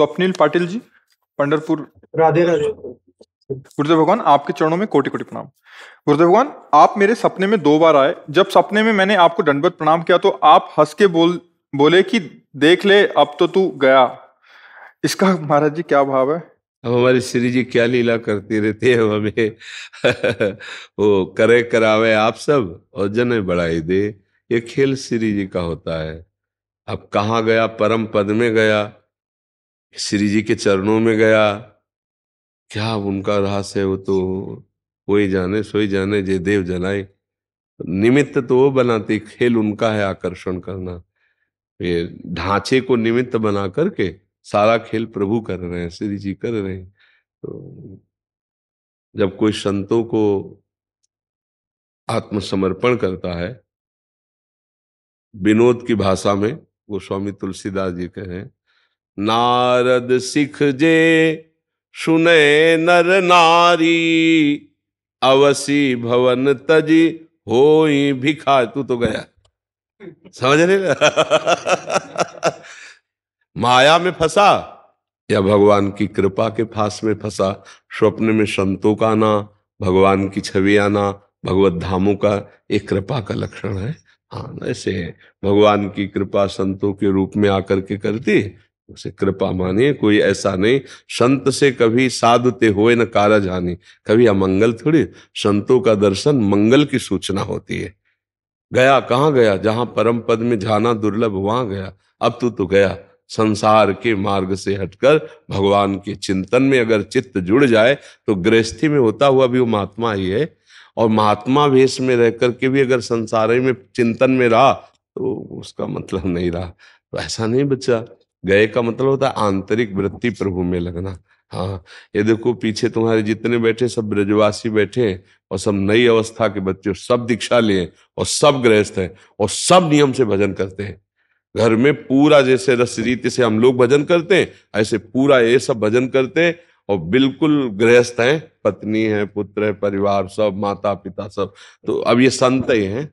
स्वप्निल पाटिल जी पंडरपुर राधे राधे गुरुदेव भगवान आपके चरणों में कोटि कोटि प्रणाम गुरुदेव भगवान आप मेरे सपने में दो बार आए जब सपने में मैंने आपको दंडवत प्रणाम किया तो आप हंस के बोल बोले कि देख ले अब तो तू गया इसका महाराज जी क्या भाव है अब हमारे श्री जी क्या लीला करती रहती है हमें वो करे करावे आप सब और जने बढ़ाई दे ये खेल श्री जी का होता है अब कहाँ गया परम पद में गया श्री जी के चरणों में गया क्या उनका रहस्य है वो तो वही जाने सोई जाने जय देव जनाए निमित्त तो वो बनाते खेल उनका है आकर्षण करना ये ढांचे को निमित्त बना करके सारा खेल प्रभु कर रहे हैं श्री जी कर रहे हैं तो जब कोई संतों को आत्मसमर्पण करता है विनोद की भाषा में वो स्वामी तुलसीदास जी कह रहे हैं नारद सिख जे सुने नर नारी अवसी भवन तजी हो भिखा तू तो गया समझ रहे माया में फंसा या भगवान की कृपा के फास में फंसा स्वप्न में संतों का आना भगवान की छवि आना भगवत धामों का एक कृपा का लक्षण है हाँ ऐसे है भगवान की कृपा संतों के रूप में आकर के करती उसे कृपा माने कोई ऐसा नहीं संत से कभी साधते हुए न कारज हानि कभी अमंगल थोड़ी संतों का दर्शन मंगल की सूचना होती है गया कहाँ गया जहां परम पद में जाना दुर्लभ वहां गया अब तू तो गया संसार के मार्ग से हटकर भगवान के चिंतन में अगर चित्त जुड़ जाए तो गृहस्थी में होता हुआ भी वो महात्मा ही है और महात्मा वेश में रह करके भी अगर संसार में चिंतन में रहा तो उसका मतलब नहीं रहा तो ऐसा नहीं बच्चा गए का मतलब होता है आंतरिक वृत्ति प्रभु में लगना हाँ ये देखो पीछे तुम्हारे जितने बैठे सब ब्रजवासी बैठे और सब नई अवस्था के बच्चे सब दीक्षा लिए और सब गृहस्थ हैं और सब नियम से भजन करते हैं घर में पूरा जैसे रस रीति से हम लोग भजन करते हैं ऐसे पूरा ये सब भजन करते हैं और बिल्कुल गृहस्थ हैं पत्नी है पुत्र है परिवार सब माता पिता सब तो अब ये संत ही हैं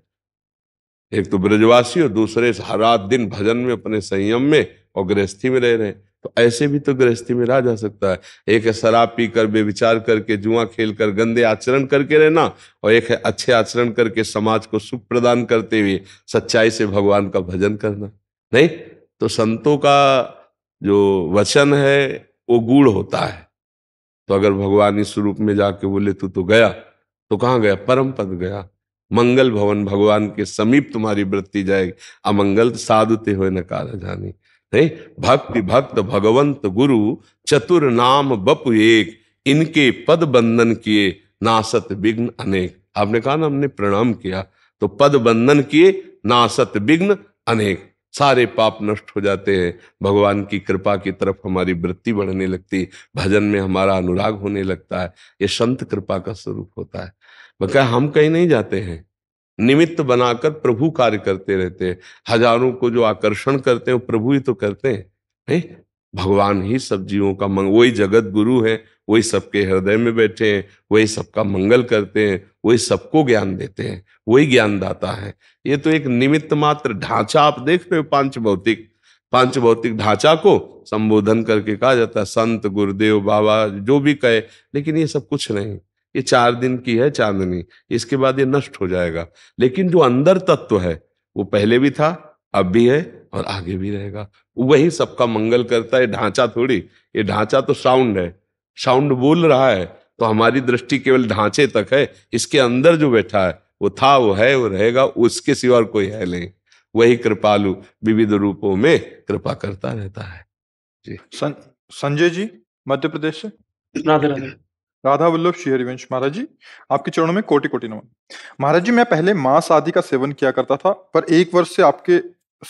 एक तो ब्रजवासी और दूसरे हर रात दिन भजन में अपने संयम में और गृहस्थी में रह रहे हैं तो ऐसे भी तो गृहस्थी में रहा जा सकता है एक है शराब पीकर बेविचार करके जुआ खेल कर गंदे आचरण करके रहना और एक है अच्छे आचरण करके समाज को सुख प्रदान करते हुए सच्चाई से भगवान का भजन करना नहीं तो संतों का जो वचन है वो गूढ़ होता है तो अगर भगवान इस रूप में जाके बोले तू तो गया तो कहाँ गया परम पद गया मंगल भवन भगवान के समीप तुम्हारी वृत्ति जाएगी अमंगल साधुते हुए नकारा जानी है भक्ति भक्त भगवंत गुरु चतुर नाम बप एक इनके पद बंधन किए नासत विघ्न अनेक आपने कहा ना हमने प्रणाम किया तो पद बंधन किए नासत विघ्न अनेक सारे पाप नष्ट हो जाते हैं भगवान की कृपा की तरफ हमारी वृत्ति बढ़ने लगती भजन में हमारा अनुराग होने लगता है ये संत कृपा का स्वरूप होता है बकाया हम कहीं नहीं जाते हैं निमित्त बनाकर प्रभु कार्य करते रहते हैं हजारों को जो आकर्षण करते हैं प्रभु ही तो करते हैं नहीं भगवान ही सब जीवों का मंग वही जगत गुरु है वही सबके हृदय में बैठे हैं वही सबका मंगल करते हैं वही सबको ज्ञान देते हैं वही ज्ञानदाता है ये तो एक निमित्त मात्र ढांचा आप देख रहे हो पांच भौतिक पांच भौतिक ढांचा को संबोधन करके कहा जाता है संत गुरुदेव बाबा जो भी कहे लेकिन ये सब कुछ नहीं ये चार दिन की है चांदनी इसके बाद ये नष्ट हो जाएगा लेकिन जो अंदर तत्व है वो पहले भी था अब भी है और आगे भी रहेगा वही सबका मंगल करता है ढांचा थोड़ी ये ढांचा तो साउंड है साउंड बोल रहा है तो हमारी दृष्टि केवल ढांचे तक है इसके अंदर जो बैठा है वो था वो है वो रहेगा उसके सिवा कोई है नहीं वही कृपालु विविध रूपों में कृपा करता रहता है जी सं, संजय जी मध्य प्रदेश से राधे राधे राधा वल्लभ हरिवंश महाराज जी आपके चरणों में कोटि कोटि नमन महाराज जी मैं पहले मांस आदि का सेवन किया करता था पर एक वर्ष से आपके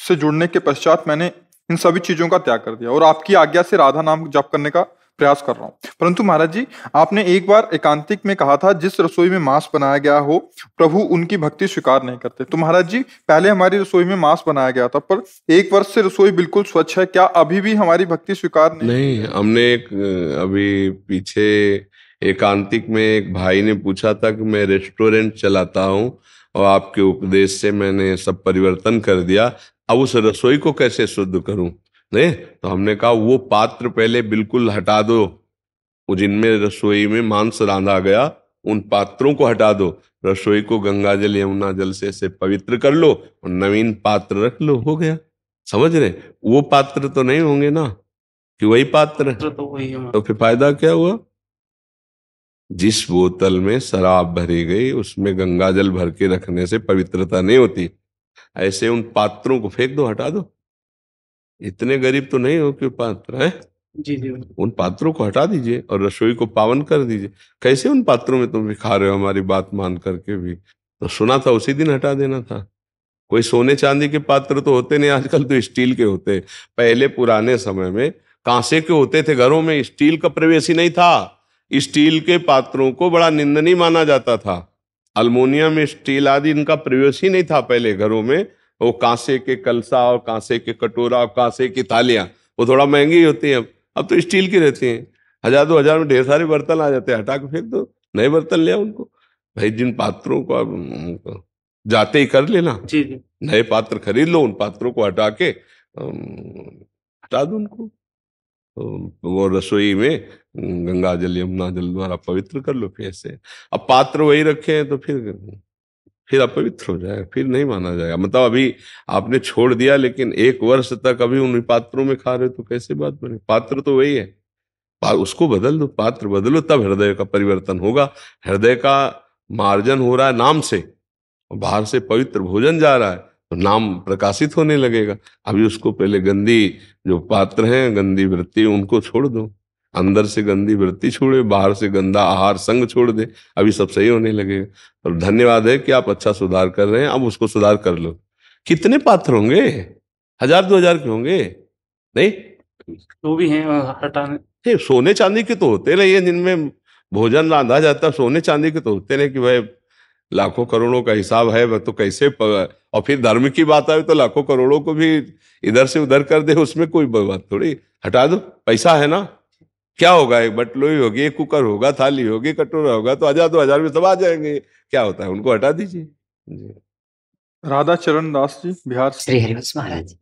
से जुड़ने के पश्चात मैंने इन सभी चीजों का त्याग कर दिया और आपकी आज्ञा से राधा नाम जप करने का प्रयास कर रहा हूँ परंतु महाराज जी आपने एक बार एकांतिक में कहा था जिस रसोई में मांस बनाया गया हो प्रभु उनकी भक्ति स्वीकार नहीं करते तो महाराज जी पहले हमारी रसोई में मांस बनाया गया था पर एक वर्ष से रसोई बिल्कुल स्वच्छ है क्या अभी भी हमारी भक्ति स्वीकार नहीं, नहीं हमने अभी पीछे एकांतिक में एक भाई ने पूछा था कि मैं रेस्टोरेंट चलाता हूँ और आपके उपदेश से मैंने सब परिवर्तन कर दिया अब उस रसोई को कैसे शुद्ध करूं नहीं तो हमने कहा वो पात्र पहले बिल्कुल हटा दो जिनमें रसोई में मांस रांधा गया उन पात्रों को हटा दो रसोई को गंगा जल यमुना जल से ऐसे पवित्र कर लो और नवीन पात्र रख लो हो गया समझ रहे वो पात्र तो नहीं होंगे ना कि वही पात्र तो, तो फिर फायदा क्या हुआ जिस बोतल में शराब भरी गई उसमें गंगा जल भर के रखने से पवित्रता नहीं होती ऐसे उन पात्रों को फेंक दो हटा दो इतने गरीब तो नहीं हो कि पात्र है जी जी उन पात्रों को हटा दीजिए और रसोई को पावन कर दीजिए कैसे उन पात्रों में तुम भी खा रहे हो हमारी बात मान करके भी तो सुना था उसी दिन हटा देना था कोई सोने चांदी के पात्र तो होते नहीं आजकल तो स्टील के होते पहले पुराने समय में कांसे के होते थे घरों में स्टील का प्रवेश ही नहीं था स्टील के पात्रों को बड़ा निंदनीय माना जाता था अल्मोनियम स्टील आदि इनका प्रवेश ही नहीं था पहले घरों में वो कांसे के कलसा और कांसे के कटोरा और कांसे की थालियाँ वो थोड़ा महंगी होती हैं अब अब तो स्टील की रहती हैं हजार दो हजार में ढेर सारे बर्तन आ जाते हैं हटा के फेंक दो नए बर्तन ले उनको भाई जिन पात्रों को अब जाते ही कर लेना नए पात्र खरीद लो उन पात्रों को हटा के हटा दो उनको वो रसोई में गंगा जल यमुना जल द्वारा पवित्र कर लो फिर ऐसे अब पात्र वही रखे हैं तो फिर फिर अपवित्र हो जाए फिर नहीं माना जाएगा मतलब अभी आपने छोड़ दिया लेकिन एक वर्ष तक अभी उन पात्रों में खा रहे हो तो कैसे बात बने पात्र तो वही है उसको बदल दो पात्र बदलो तब हृदय का परिवर्तन होगा हृदय का मार्जन हो रहा है नाम से बाहर से पवित्र भोजन जा रहा है तो नाम प्रकाशित होने लगेगा अभी उसको पहले गंदी जो पात्र हैं गंदी वृत्ति उनको छोड़ दो अंदर से गंदी वृत्ति छोड़े बाहर से गंदा आहार संग छोड़ दे अभी सब सही होने लगेगा और धन्यवाद है कि आप अच्छा सुधार कर रहे हैं अब उसको सुधार कर लो कितने पात्र होंगे हजार दो हजार के होंगे नहीं तो भी हैं हटाने सोने चांदी के तो होते रहिए जिनमें भोजन रांधा जाता सोने चांदी के तो होते रहे कि भाई लाखों करोड़ों का हिसाब है तो कैसे और फिर धर्म की बात आए तो लाखों करोड़ों को भी इधर से उधर कर दे उसमें कोई बात थोड़ी हटा दो पैसा है ना क्या होगा एक बटलोई होगी एक कुकर होगा थाली होगी कटोरा होगा तो हजार दो हजार में सब आ जाएंगे क्या होता है उनको हटा दीजिए राधा चरण दास जी बिहार श्री हरिवंश महाराज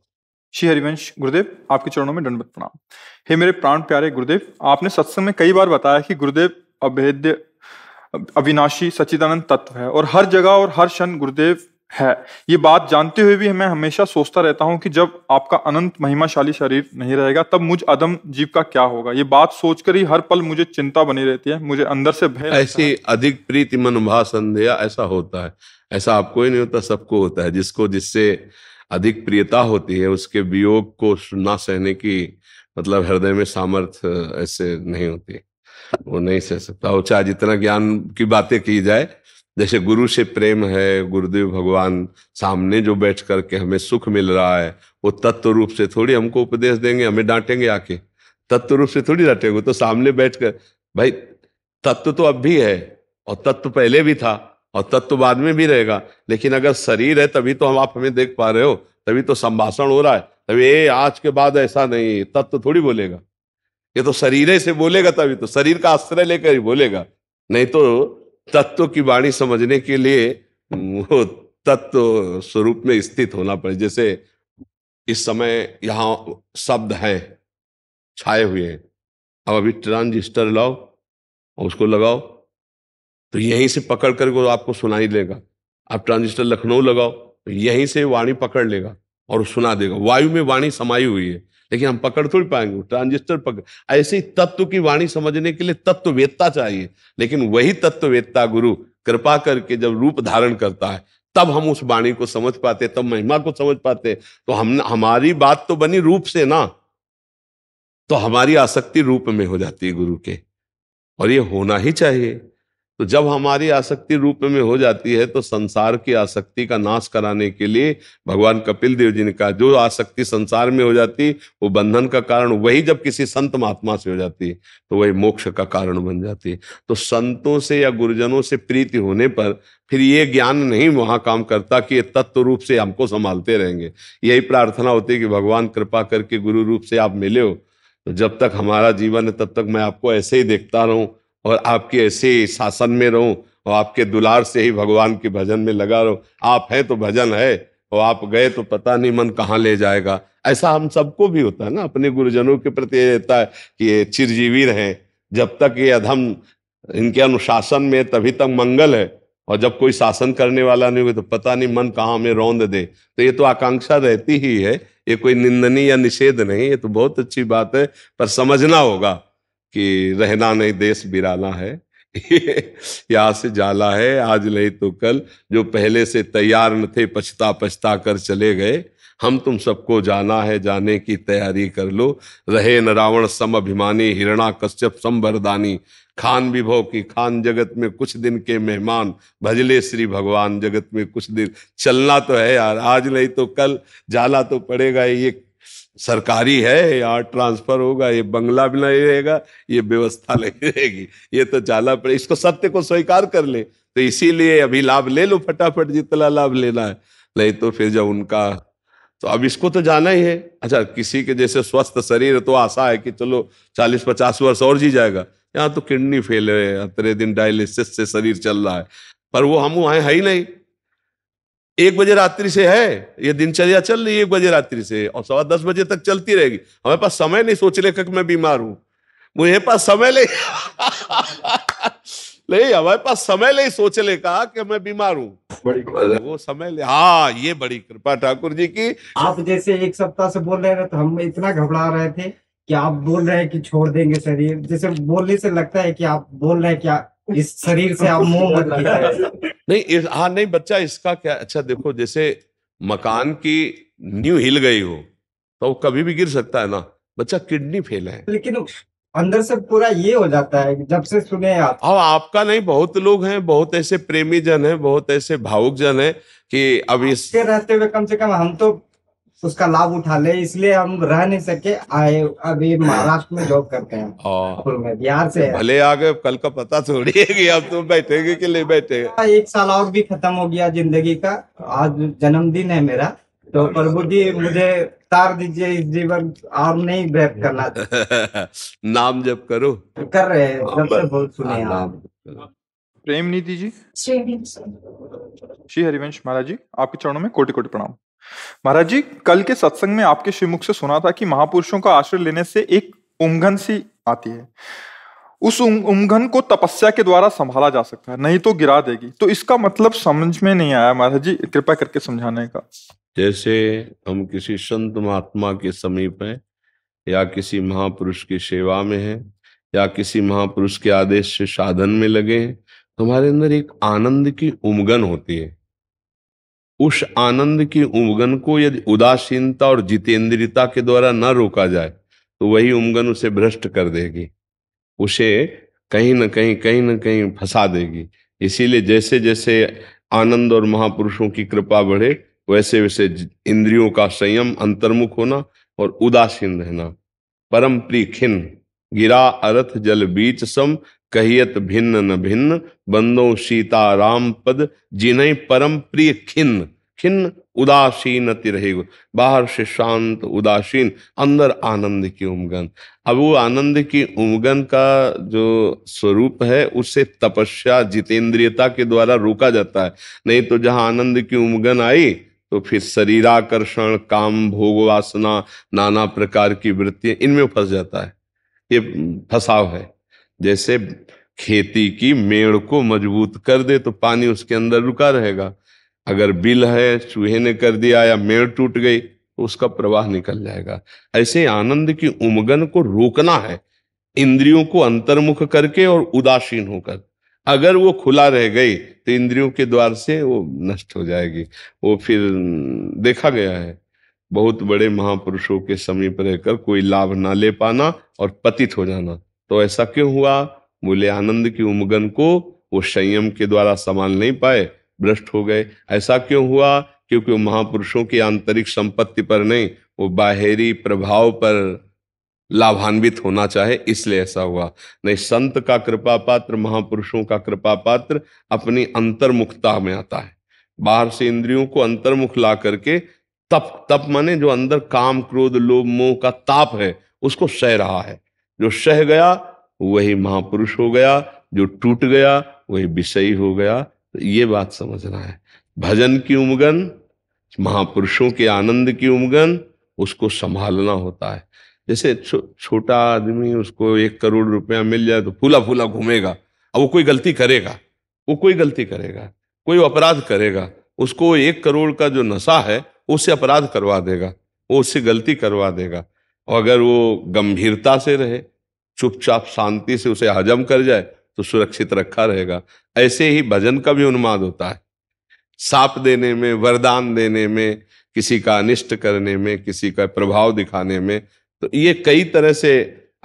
श्री हरिवंश गुरुदेव आपके चरणों में दंडवत प्रणाम हे मेरे प्राण प्यारे गुरुदेव आपने सत्संग में कई बार बताया कि गुरुदेव अभेद्य अविनाशी सचिदानंद तत्व है और हर जगह और हर क्षण गुरुदेव है ये बात जानते हुए भी मैं हमेशा सोचता रहता हूँ कि जब आपका अनंत महिमाशाली शरीर नहीं रहेगा तब मुझ अदम जीव का क्या होगा ये बात सोचकर ही हर पल मुझे चिंता बनी रहती है मुझे अंदर से भय ऐसी अधिक प्रीति मनोभा संध्या ऐसा होता है ऐसा आपको ही नहीं होता सबको होता है जिसको जिससे अधिक प्रियता होती है उसके वियोग को ना सहने की मतलब हृदय में सामर्थ्य ऐसे नहीं होती वो नहीं सह सकता चाहे जितना ज्ञान की बातें की जाए जैसे गुरु से प्रेम है गुरुदेव भगवान सामने जो बैठ करके हमें सुख मिल रहा है वो तत्व रूप से थोड़ी हमको उपदेश देंगे हमें डांटेंगे आके तत्व रूप से थोड़ी डांटेंगे तो सामने बैठ कर भाई तत्व तो अब भी है और तत्व पहले भी था और तत्व बाद में भी रहेगा लेकिन अगर शरीर है तभी तो हम आप हमें देख पा रहे हो तभी तो संभाषण हो रहा है तभी ए, आज के बाद ऐसा नहीं तत्व थोड़ी बोलेगा ये तो शरीर से बोलेगा तभी तो शरीर का आश्रय लेकर ही बोलेगा नहीं तो तत्व की वाणी समझने के लिए वो तत्व स्वरूप में स्थित होना पड़े जैसे इस समय यहाँ शब्द हैं छाए हुए हैं अब अभी ट्रांजिस्टर लाओ और उसको लगाओ तो यहीं से पकड़ करके आपको सुनाई देगा आप ट्रांजिस्टर लखनऊ लगाओ तो यहीं से वाणी पकड़ लेगा और सुना देगा वायु में वाणी समाई हुई है लेकिन हम पकड़ थोड़ी पाएंगे ट्रांजिस्टर पकड़ ऐसी तत्व की वाणी समझने के लिए तत्ववेत्ता चाहिए लेकिन वही तत्ववेत्ता गुरु कृपा करके जब रूप धारण करता है तब हम उस वाणी को समझ पाते तब महिमा को समझ पाते तो हम हमारी बात तो बनी रूप से ना तो हमारी आसक्ति रूप में हो जाती है गुरु के और ये होना ही चाहिए तो जब हमारी आसक्ति रूप में हो जाती है तो संसार की आसक्ति का नाश कराने के लिए भगवान कपिल देव जी ने कहा जो आसक्ति संसार में हो जाती वो बंधन का कारण वही जब किसी संत महात्मा से हो जाती तो वही मोक्ष का कारण बन जाती है तो संतों से या गुरुजनों से प्रीति होने पर फिर ये ज्ञान नहीं वहां काम करता कि ये तत्व रूप से हमको संभालते रहेंगे यही प्रार्थना होती है कि भगवान कृपा करके गुरु रूप से आप मिले हो तो जब तक हमारा जीवन है तब तक मैं आपको ऐसे ही देखता रहूं और आपके ऐसे शासन में रहूं और आपके दुलार से ही भगवान के भजन में लगा रहूं आप हैं तो भजन है और आप गए तो पता नहीं मन कहाँ ले जाएगा ऐसा हम सबको भी होता है ना अपने गुरुजनों के प्रति रहता है कि ये चिरजीवी रहें जब तक ये अधम इनके अनुशासन में तभी तक मंगल है और जब कोई शासन करने वाला नहीं हुए तो पता नहीं मन कहाँ हमें रौंद दे तो ये तो आकांक्षा रहती ही है ये कोई निंदनीय या निषेध नहीं ये तो बहुत अच्छी बात है पर समझना होगा कि रहना नहीं देश बिराना है यहाँ से जाला है आज नहीं तो कल जो पहले से तैयार न थे पछता पछता कर चले गए हम तुम सबको जाना है जाने की तैयारी कर लो रहे न रावण सम अभिमानी हिरणा कश्यप संवरदानी खान विभव की खान जगत में कुछ दिन के मेहमान भजले श्री भगवान जगत में कुछ दिन चलना तो है यार आज नहीं तो कल जाला तो पड़ेगा ये सरकारी है यार ट्रांसफर होगा ये बंगला भी नहीं रहेगा ये व्यवस्था नहीं रहेगी ये तो जाना पड़े इसको सत्य को स्वीकार कर ले तो इसीलिए अभी लाभ ले लो फटाफट जितना लाभ लेना है नहीं तो फिर जब उनका तो अब इसको तो जाना ही है अच्छा किसी के जैसे स्वस्थ शरीर तो आशा है कि चलो चालीस पचास वर्ष और जी जाएगा यहाँ तो किडनी फेल है अतरे दिन डायलिसिस से शरीर चल रहा है पर वो हम वहाँ है ही नहीं एक बजे रात्रि से है ये दिनचर्या चल रही है एक बजे रात्रि से और सवा दस बजे तक चलती रहेगी हमारे पास समय नहीं सोच ले कि मैं बीमार हूं मुझे पास समय ले नहीं हमारे पास समय ले ले का कि मैं बीमार हूँ बड़ी वो समय ले हाँ ये बड़ी कृपा ठाकुर जी की आप जैसे एक सप्ताह से बोल रहे थे तो हम इतना घबरा रहे थे कि आप बोल रहे हैं कि छोड़ देंगे शरीर जैसे बोलने से लगता है कि आप बोल रहे हैं क्या इस शरीर से आप मुंह मत नहीं इस हाँ नहीं बच्चा इसका क्या अच्छा देखो जैसे मकान की न्यू हिल गई हो तो कभी भी गिर सकता है ना बच्चा किडनी फेल है लेकिन अंदर से पूरा ये हो जाता है जब से सुने आप अब आपका नहीं बहुत लोग हैं बहुत ऐसे प्रेमी जन हैं बहुत ऐसे भावुक जन हैं कि अब इस रहते हुए कम से कम हम तो उसका लाभ उठा ले इसलिए हम रह नहीं सके आए अभी महाराष्ट्र में जॉब करते हैं बिहार से भले आ गए कल का पता थोड़ी अब तुम बैठेगे कि नहीं बैठेगे हाँ, एक साल और भी खत्म हो गया जिंदगी का आज जन्मदिन है मेरा तो प्रभु जी मुझे तार दीजिए इस जीवन और नहीं ब्रेक करना नाम जब करो कर रहे हैं जब बहुत सुने हाँ, आप प्रेम नीति जी श्री हरिवंश महाराज जी आपके चरणों में कोटि कोटि प्रणाम महाराज जी कल के सत्संग में आपके श्रीमुख से सुना था कि महापुरुषों का आश्रय लेने से एक उमघन सी आती है उस उमघन को तपस्या के द्वारा संभाला जा सकता है नहीं तो गिरा देगी तो इसका मतलब समझ में नहीं आया महाराज जी कृपा करके समझाने का जैसे हम किसी संत महात्मा के समीप है या किसी महापुरुष की सेवा में है या किसी महापुरुष के आदेश से साधन में लगे हैं तो हमारे अंदर एक आनंद की उमगन होती है उस आनंद की उमगन को यदि उदासीनता और जितेंद्रियता के द्वारा न रोका जाए तो वही उमगन उसे भ्रष्ट कर देगी उसे कहीं ना कहीं कहीं ना कहीं फंसा देगी इसीलिए जैसे जैसे आनंद और महापुरुषों की कृपा बढ़े वैसे वैसे इंद्रियों का संयम अंतर्मुख होना और उदासीन रहना परम प्रीखिन गिरा अर्थ जल बीच सम कहियत भिन्न न भिन्न बंदो सीता राम पद जिन्हें परम प्रिय खिन्न खिन्न उदासीन रहे बाहर से शांत उदासीन अंदर आनंद की उमगन अब वो आनंद की उमगन का जो स्वरूप है उसे तपस्या जितेंद्रियता के द्वारा रोका जाता है नहीं तो जहां आनंद की उमगन आई तो फिर शरीराकर्षण काम भोग वासना नाना प्रकार की वृत्तियां इनमें फंस जाता है ये फसाव है जैसे खेती की मेड़ को मजबूत कर दे तो पानी उसके अंदर रुका रहेगा अगर बिल है चूहे ने कर दिया या मेड़ टूट गई तो उसका प्रवाह निकल जाएगा ऐसे आनंद की उमगन को रोकना है इंद्रियों को अंतर्मुख करके और उदासीन होकर अगर वो खुला रह गई तो इंद्रियों के द्वार से वो नष्ट हो जाएगी वो फिर हम्म, देखा गया है बहुत बड़े महापुरुषों के समीप रहकर कोई लाभ ना ले पाना और पतित हो जाना तो ऐसा क्यों हुआ बोले आनंद की उमगन को वो संयम के द्वारा संभाल नहीं पाए भ्रष्ट हो गए ऐसा क्यों हुआ क्योंकि वो महापुरुषों की आंतरिक संपत्ति पर नहीं वो बाहरी प्रभाव पर लाभान्वित होना चाहे इसलिए ऐसा हुआ नहीं संत का कृपा पात्र महापुरुषों का कृपा पात्र अपनी अंतर्मुखता में आता है बाहर से इंद्रियों को अंतर्मुख ला करके तप तप माने जो अंदर काम क्रोध लोभ मोह का ताप है उसको सह रहा है जो सह गया वही महापुरुष हो गया जो टूट गया वही विषयी हो गया तो ये बात समझना है भजन की उमगन महापुरुषों के आनंद की उमगन उसको संभालना होता है जैसे छो, छोटा आदमी उसको एक करोड़ रुपया मिल जाए तो फूला फूला घूमेगा अब वो कोई गलती करेगा वो कोई गलती करेगा कोई अपराध करेगा उसको एक करोड़ का जो नशा है उससे अपराध करवा देगा वो उससे गलती करवा देगा और अगर वो गंभीरता से रहे चुपचाप शांति से उसे हजम कर जाए तो सुरक्षित रखा रहेगा ऐसे ही भजन का भी उन्माद होता है साप देने में वरदान देने में किसी का अनिष्ट करने में किसी का प्रभाव दिखाने में तो ये कई तरह से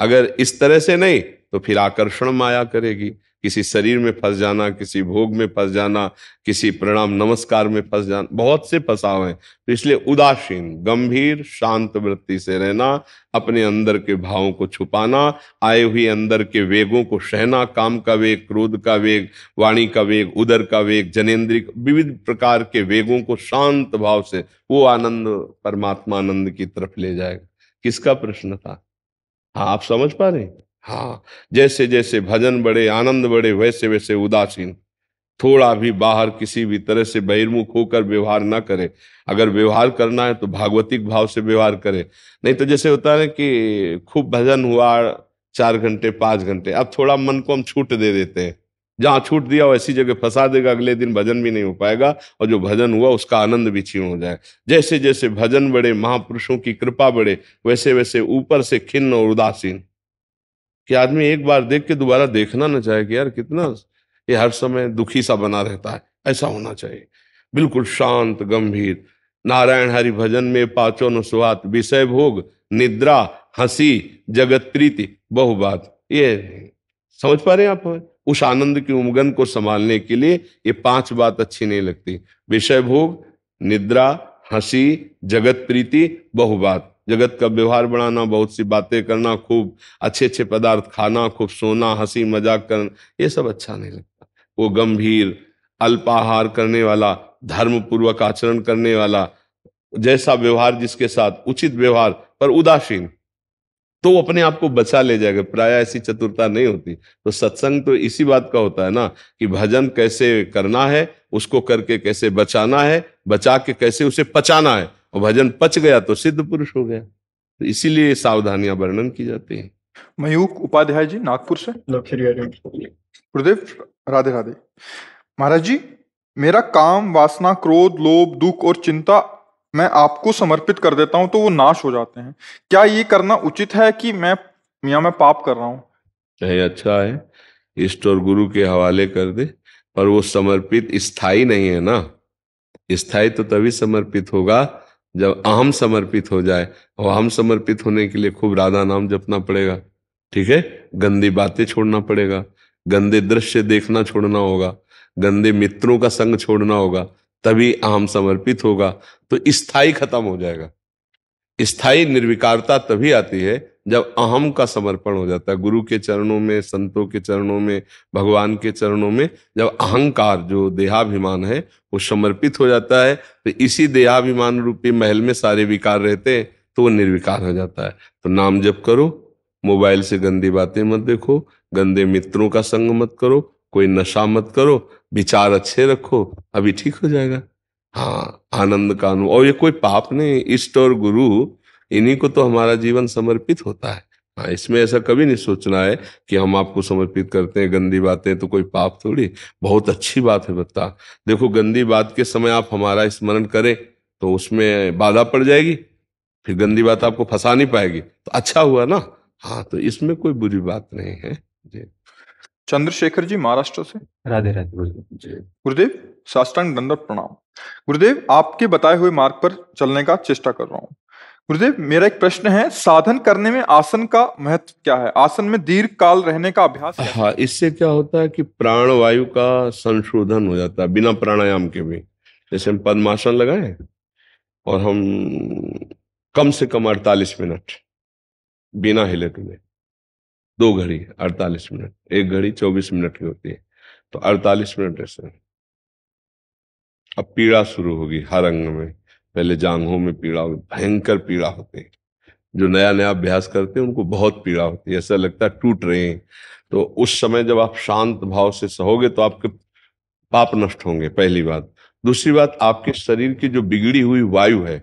अगर इस तरह से नहीं तो फिर आकर्षण माया करेगी किसी शरीर में फंस जाना किसी भोग में फंस जाना किसी प्रणाम नमस्कार में फंस जाना बहुत से फंसाव हैं तो इसलिए उदासीन गंभीर शांत वृत्ति से रहना अपने अंदर के भावों को छुपाना आए हुए अंदर के वेगों को सहना काम का वेग क्रोध का वेग वाणी का वेग उदर का वेग जनेन्द्रिक विविध प्रकार के वेगों को शांत भाव से वो आनंद परमात्मा आनंद की तरफ ले जाएगा किसका प्रश्न था हाँ आप समझ पा रहे हैं हाँ जैसे जैसे भजन बढ़े आनंद बढ़े वैसे वैसे उदासीन थोड़ा भी बाहर किसी भी तरह से बहिर्मुख होकर व्यवहार ना करे अगर व्यवहार करना है तो भागवतिक भाव से व्यवहार करे नहीं तो जैसे होता है कि खूब भजन हुआ चार घंटे पाँच घंटे अब थोड़ा मन को हम छूट दे देते हैं जहाँ छूट दिया वैसी जगह फंसा देगा अगले दिन भजन भी नहीं हो पाएगा और जो भजन हुआ उसका आनंद भी छीण हो जाए जैसे जैसे भजन बढ़े महापुरुषों की कृपा बढ़े वैसे वैसे ऊपर से खिन्न और उदासीन कि आदमी एक बार देख के दोबारा देखना ना चाहे कि यार कितना ये हर समय दुखी सा बना रहता है ऐसा होना चाहिए बिल्कुल शांत गंभीर नारायण हरि भजन में पांचों नुस्वात विषय भोग निद्रा हंसी जगत प्रीति बहु बात ये समझ पा रहे हैं आप उस आनंद की उमगन को संभालने के लिए ये पांच बात अच्छी नहीं लगती विषय भोग निद्रा हंसी जगत प्रीति बहु बात जगत का व्यवहार बढ़ाना बहुत सी बातें करना खूब अच्छे अच्छे पदार्थ खाना खूब सोना हंसी मजाक करना ये सब अच्छा नहीं लगता वो गंभीर अल्पाहार करने वाला धर्म पूर्वक आचरण करने वाला जैसा व्यवहार जिसके साथ उचित व्यवहार पर उदासीन तो अपने आप को बचा ले जाएगा प्राय ऐसी चतुरता नहीं होती तो सत्संग तो इसी बात का होता है ना कि भजन कैसे करना है उसको करके कैसे बचाना है बचा के कैसे उसे पचाना है और भजन पच गया तो सिद्ध पुरुष हो गया तो इसीलिए सावधानियां वर्णन की जाती हैं मयूक उपाध्याय जी नागपुर से गुरुदेव राधे राधे महाराज जी मेरा काम वासना क्रोध लोभ दुख और चिंता मैं आपको समर्पित कर देता हूं तो वो नाश हो जाते हैं क्या ये करना उचित है कि मैं मियाँ मैं पाप कर रहा हूं ये अच्छा है इष्ट और गुरु के हवाले कर दे पर वो समर्पित स्थाई नहीं है ना स्थाई तो तभी समर्पित होगा जब अहम समर्पित हो जाए और अहम समर्पित होने के लिए खूब राधा नाम जपना पड़ेगा ठीक है गंदी बातें छोड़ना पड़ेगा गंदे दृश्य देखना छोड़ना होगा गंदे मित्रों का संग छोड़ना होगा तभी अहम समर्पित होगा तो स्थाई खत्म हो जाएगा स्थाई निर्विकारता तभी आती है जब अहम का समर्पण हो जाता है गुरु के चरणों में संतों के चरणों में भगवान के चरणों में जब अहंकार जो देहाभिमान है वो समर्पित हो जाता है तो इसी देहाभिमान रूपी महल में सारे विकार रहते हैं तो वो निर्विकार हो जाता है तो नाम जप करो मोबाइल से गंदी बातें मत देखो गंदे मित्रों का संग मत करो कोई नशा मत करो विचार अच्छे रखो अभी ठीक हो जाएगा हाँ आनंद का अनुभव और ये कोई पाप नहीं इष्ट और गुरु इन्हीं को तो हमारा जीवन समर्पित होता है हाँ इसमें ऐसा कभी नहीं सोचना है कि हम आपको समर्पित करते हैं गंदी बातें तो कोई पाप थोड़ी बहुत अच्छी बात है बता देखो गंदी बात के समय आप हमारा स्मरण करें तो उसमें बाधा पड़ जाएगी फिर गंदी बात आपको फंसा नहीं पाएगी तो अच्छा हुआ ना हाँ तो इसमें कोई बुरी बात नहीं है जी चंद्रशेखर जी महाराष्ट्र से राधे राधे गुरुदेव गुरुदेव साष्टांग प्रणाम गुरुदेव आपके बताए हुए मार्ग पर चलने का चेष्टा कर रहा हूँ गुरुदेव मेरा एक प्रश्न है साधन करने में आसन का महत्व क्या है आसन में दीर्घ काल रहने का अभ्यास हाँ इससे क्या होता है कि प्राण वायु का संशोधन हो जाता है बिना प्राणायाम के भी जैसे हम पद्मासन लगाए और हम कम से कम अड़तालीस मिनट बिना हिले टुले दो घड़ी अड़तालीस मिनट एक घड़ी चौबीस मिनट की होती है तो अड़तालीस मिनट ऐसे अब पीड़ा शुरू होगी हर अंग में पहले जांघों में पीड़ा भयंकर पीड़ा होते हैं जो नया नया अभ्यास करते हैं उनको बहुत पीड़ा होती है ऐसा लगता है टूट रहे हैं तो उस समय जब आप शांत भाव से सहोगे तो आपके पाप नष्ट होंगे पहली बात दूसरी बात आपके शरीर की जो बिगड़ी हुई वायु है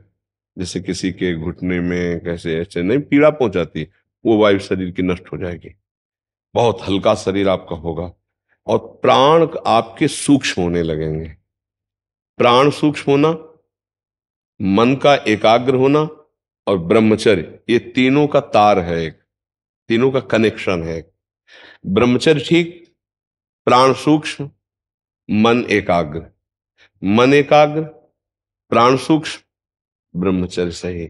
जैसे किसी के घुटने में कैसे ऐसे नहीं पीड़ा पहुंचाती वो वायु शरीर की नष्ट हो जाएगी बहुत हल्का शरीर आपका होगा और प्राण आपके सूक्ष्म होने लगेंगे प्राण सूक्ष्म होना मन का एकाग्र होना और ब्रह्मचर्य ये तीनों का तार है एक तीनों का कनेक्शन है ब्रह्मचर्य ठीक प्राण सूक्ष्म मन एकाग्र मन एकाग्र प्राण सूक्ष्म ब्रह्मचर्य सही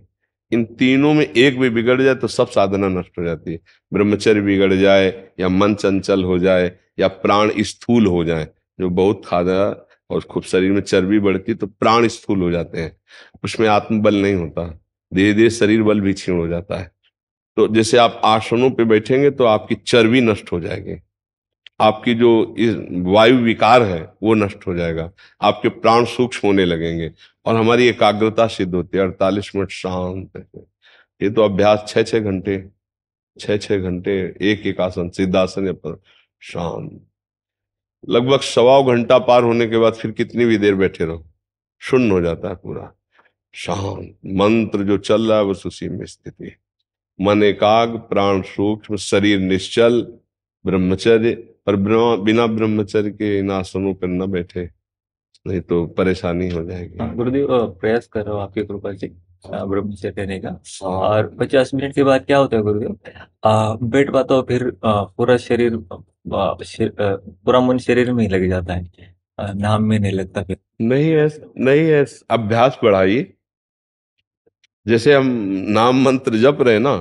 इन तीनों में एक भी बिगड़ जाए तो सब साधना नष्ट हो जाती है ब्रह्मचर्य बिगड़ जाए या मन चंचल हो जाए या प्राण स्थूल हो जाए जो बहुत खादा और खूब शरीर में चर्बी बढ़ती तो प्राण स्थूल हो जाते हैं उसमें आत्मबल नहीं होता धीरे धीरे शरीर बल भी छीण हो जाता है तो जैसे आप आसनों पे बैठेंगे तो आपकी चर्बी नष्ट हो जाएगी आपकी जो इस वायु विकार है वो नष्ट हो जाएगा आपके प्राण सूक्ष्म होने लगेंगे और हमारी एकाग्रता सिद्ध होती है अड़तालीस मिनट शांत ये तो अभ्यास छः छः घंटे छः छः घंटे एक एक आसन सिद्धासन पर शांत लगभग सवा घंटा पार होने के बाद फिर कितनी भी देर बैठे रहो शून्य हो जाता है पूरा शांत मंत्र जो चल रहा है वो उसी में स्थिति मन एकाग प्राण सूक्ष्म शरीर निश्चल ब्रह्मचर्य पर बिना ब्रह्मचर्य के इन आसनों पर न बैठे नहीं तो परेशानी हो जाएगी हाँ, गुरुदेव प्रयास कर आपकी कृपा जी हाँ, ब्रह्म चैतन्य का हाँ। और पचास मिनट के बाद क्या होता है गुरुदेव बैठ पाता हूँ फिर पूरा शरीर पूरा मन शरीर में ही लग जाता है नाम में नहीं लगता फिर नहीं है नहीं है अभ्यास बढ़ाइए जैसे हम नाम मंत्र जप रहे ना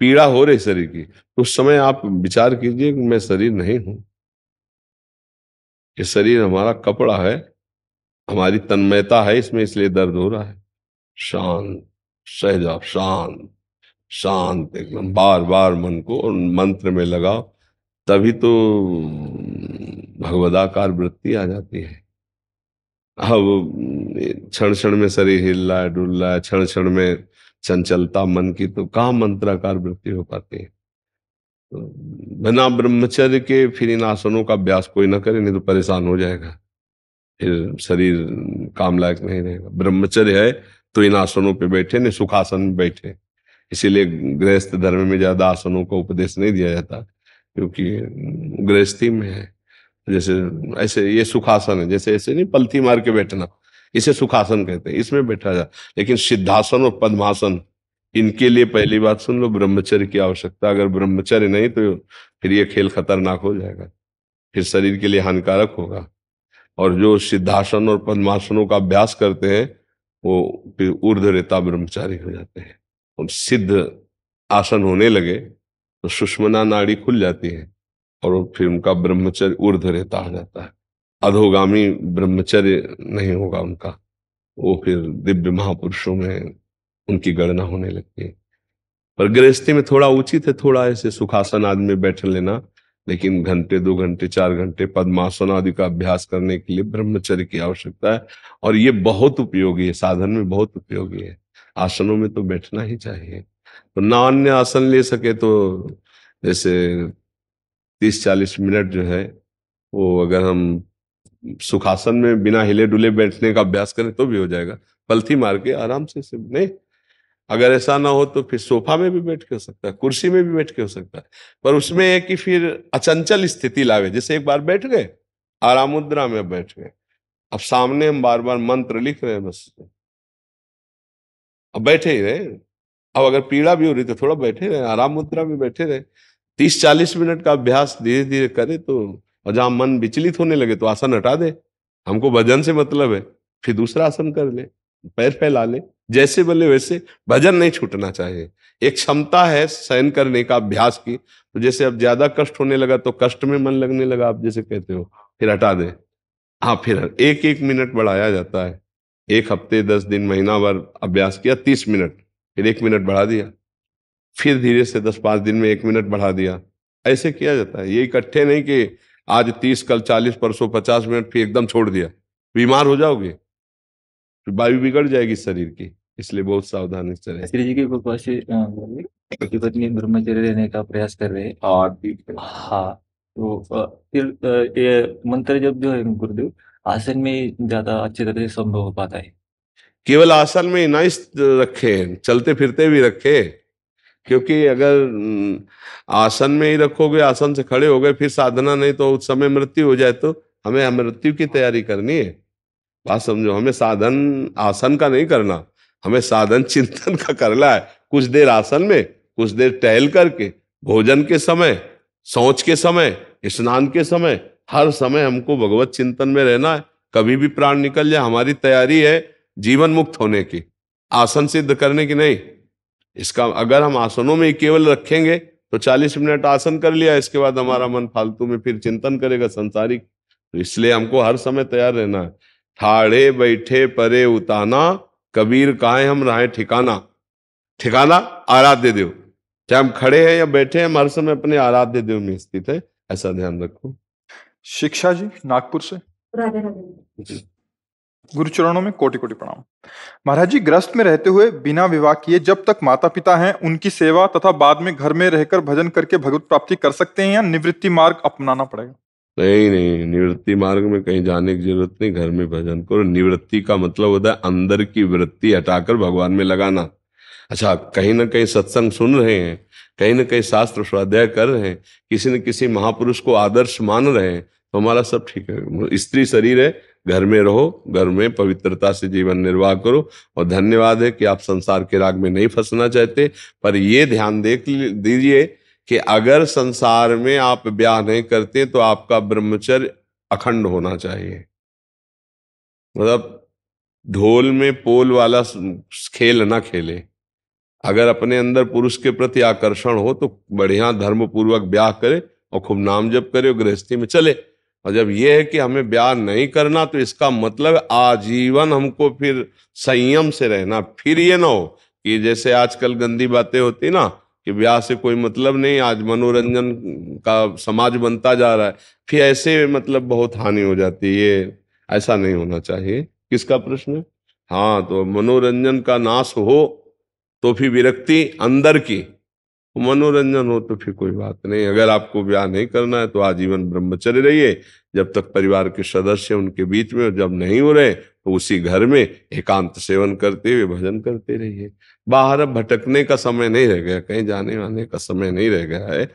पीड़ा हो रही शरीर की तो उस समय आप विचार कीजिए कि मैं शरीर नहीं हूं ये शरीर हमारा कपड़ा है हमारी तन्मयता है इसमें इसलिए दर्द हो रहा है शांत सहज आप शांत शांत एकदम बार बार मन को मंत्र में लगाओ तभी तो भगवदाकार वृत्ति आ जाती है अब क्षण क्षण में शरीर हिल रहा है डुल रहा है क्षण क्षण में चंचलता मन की तो कहाँ मंत्राकार वृत्ति हो पाती है तो बिना ब्रह्मचर्य के फिर इन आसनों का अभ्यास कोई ना करे नहीं तो परेशान हो जाएगा फिर शरीर काम लायक नहीं रहेगा ब्रह्मचर्य है तो इन आसनों पे बैठे नहीं सुखासन में बैठे इसीलिए गृहस्थ धर्म में ज्यादा आसनों का उपदेश नहीं दिया जाता क्योंकि गृहस्थी में है जैसे ऐसे ये सुखासन है जैसे ऐसे नहीं पलथी मार के बैठना इसे सुखासन कहते हैं इसमें बैठा जा लेकिन सिद्धासन और पद्मासन इनके लिए पहली बात सुन लो ब्रह्मचर्य की आवश्यकता अगर ब्रह्मचर्य नहीं तो फिर ये खेल खतरनाक हो जाएगा फिर शरीर के लिए हानिकारक होगा और जो सिद्धासन और पद्मासनों का अभ्यास करते हैं वो ऊर्ध रेता ब्रह्मचारी हो जाते हैं और सिद्ध आसन होने लगे तो सुषमना नाड़ी खुल जाती है और फिर उनका ब्रह्मचर्य ऊर्ध रेता हो जाता है अधोगामी ब्रह्मचर्य नहीं होगा उनका वो फिर दिव्य महापुरुषों में उनकी गणना होने लगती है पर गृहस्थी में थोड़ा उचित है थोड़ा ऐसे सुखासन आदमी बैठ लेना लेकिन घंटे दो घंटे चार घंटे पद्मासन आदि का अभ्यास करने के लिए ब्रह्मचर्य की आवश्यकता है और ये बहुत उपयोगी है साधन में बहुत उपयोगी है आसनों में तो बैठना ही चाहिए तो ना अन्य आसन ले सके तो जैसे तीस चालीस मिनट जो है वो अगर हम सुखासन में बिना हिले डुले बैठने का अभ्यास करें तो भी हो जाएगा पलथी मार के आराम से नहीं अगर ऐसा ना हो तो फिर सोफा में भी बैठ के हो सकता है कुर्सी में भी बैठ के हो सकता है पर उसमें है कि फिर अचंचल स्थिति लावे जैसे एक बार बैठ गए आराम मुद्रा में बैठ गए अब सामने हम बार बार मंत्र लिख रहे हैं बस अब बैठे ही रहे अब अगर पीड़ा भी हो रही तो थोड़ा बैठे रहे आराम मुद्रा में बैठे रहे तीस चालीस मिनट का अभ्यास धीरे धीरे करे तो और जहां मन विचलित होने लगे तो आसन हटा दे हमको भजन से मतलब है फिर दूसरा आसन कर ले पैर फैला ले जैसे बोले वैसे भजन नहीं छूटना चाहिए एक क्षमता है सहन करने का अभ्यास की तो जैसे अब ज्यादा कष्ट होने लगा तो कष्ट में मन लगने लगा आप जैसे कहते हो फिर हटा दे हाँ फिर एक एक मिनट बढ़ाया जाता है एक हफ्ते दस दिन महीना भर अभ्यास किया तीस मिनट फिर एक मिनट बढ़ा दिया फिर धीरे से दस पांच दिन में एक मिनट बढ़ा दिया ऐसे किया जाता है ये इकट्ठे नहीं कि आज तीस कल चालीस परसों पचास मिनट फिर एकदम छोड़ दिया बीमार हो जाओगे फिर वायु बिगड़ जाएगी शरीर की इसलिए बहुत सावधानी से रहें श्री जी के पति पत्नी ब्रह्मचर्य रहने का प्रयास कर रहे हैं हाँ, हाँ तो फिर ये मंत्र जब जो है गुरुदेव आसन में ज्यादा अच्छी तरह से संभव हो पाता है केवल आसन में ना इस रखे चलते फिरते भी रखे क्योंकि अगर आसन में ही रखोगे आसन से खड़े हो गए फिर साधना नहीं तो उस समय मृत्यु हो जाए तो हमें मृत्यु की तैयारी करनी है बात समझो हमें साधन आसन का नहीं करना हमें साधन चिंतन का कर ला है कुछ देर आसन में कुछ देर टहल करके भोजन के समय सोच के समय स्नान के समय हर समय हमको भगवत चिंतन में रहना है कभी भी प्राण निकल जाए हमारी तैयारी है जीवन मुक्त होने की आसन सिद्ध करने की नहीं इसका अगर हम आसनों में केवल रखेंगे तो चालीस मिनट आसन कर लिया इसके बाद हमारा मन फालतू में फिर चिंतन करेगा संसारिक तो इसलिए हमको हर समय तैयार रहना है ठाड़े बैठे परे उताना कबीर कहा हम रहे ठिकाना ठिकाना आराध्य देव चाहे हम खड़े हैं या बैठे हैं हमारे समय अपने आराध्य देव में स्थित है ऐसा ध्यान रखो शिक्षा जी नागपुर से गुरु चरणों में कोटि कोटि प्रणाम महाराज जी ग्रस्त में रहते हुए बिना विवाह किए जब तक माता पिता हैं उनकी सेवा तथा बाद में घर में रहकर भजन करके भगवत प्राप्ति कर सकते हैं या निवृत्ति मार्ग अपनाना पड़ेगा नहीं नहीं निवृत्ति मार्ग में कहीं जाने की जरूरत नहीं घर में भजन करो निवृत्ति का मतलब होता है अंदर की वृत्ति हटाकर भगवान में लगाना अच्छा कहीं ना कहीं सत्संग सुन रहे हैं कहीं ना कहीं शास्त्र स्वाध्याय कर रहे हैं किसी न किसी महापुरुष को आदर्श मान रहे हैं तो हमारा सब ठीक है स्त्री शरीर है घर में रहो घर में पवित्रता से जीवन निर्वाह करो और धन्यवाद है कि आप संसार के राग में नहीं फंसना चाहते पर ये ध्यान देख दीजिए कि अगर संसार में आप ब्याह नहीं करते तो आपका ब्रह्मचर्य अखंड होना चाहिए मतलब ढोल में पोल वाला खेल ना खेले अगर अपने अंदर पुरुष के प्रति आकर्षण हो तो बढ़िया धर्म पूर्वक ब्याह करे और खूब नाम जप करे और गृहस्थी में चले और जब यह है कि हमें ब्याह नहीं करना तो इसका मतलब आजीवन हमको फिर संयम से रहना फिर ये ना हो कि जैसे आजकल गंदी बातें होती ना कि ब्याह से कोई मतलब नहीं आज मनोरंजन का समाज बनता जा रहा है फिर ऐसे मतलब बहुत हानि हो जाती है ये ऐसा नहीं होना चाहिए किसका प्रश्न हाँ तो मनोरंजन का नाश हो तो फिर विरक्ति अंदर की मनोरंजन हो तो फिर कोई बात नहीं अगर आपको ब्याह नहीं करना है तो आजीवन ब्रह्मचर्य रहिए जब तक परिवार के सदस्य उनके बीच में जब नहीं हो रहे तो उसी घर में एकांत सेवन करते हुए भजन करते रहिए बाहर अब भटकने का समय नहीं रह गया कहीं जाने वाने का समय नहीं रह गया है